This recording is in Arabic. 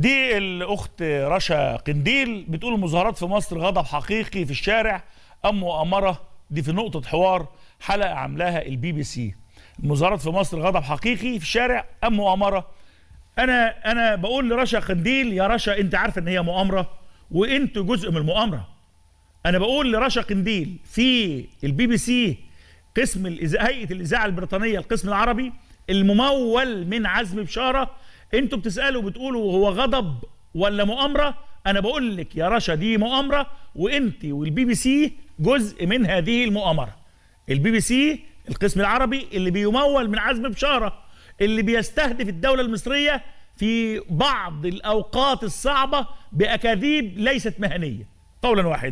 دي الاخت رشا قنديل بتقول المظاهرات في مصر غضب حقيقي في الشارع ام مؤامره دي في نقطه حوار حلقه عاملاها البي بي سي المظاهرات في مصر غضب حقيقي في الشارع ام مؤامره انا انا بقول لرشا قنديل يا رشا انت عارفه ان هي مؤامره وانت جزء من المؤامره انا بقول لرشا قنديل في البي بي سي قسم الإز... هيئه الاذاعه البريطانيه القسم العربي الممول من عزم بشاره انتوا بتسالوا بتقولوا هو غضب ولا مؤامره انا بقول لك يا رشا دي مؤامره وانت والبي بي سي جزء من هذه المؤامره البي بي سي القسم العربي اللي بيمول من عزم بشاره اللي بيستهدف الدوله المصريه في بعض الاوقات الصعبه باكاذيب ليست مهنيه قولا واحدا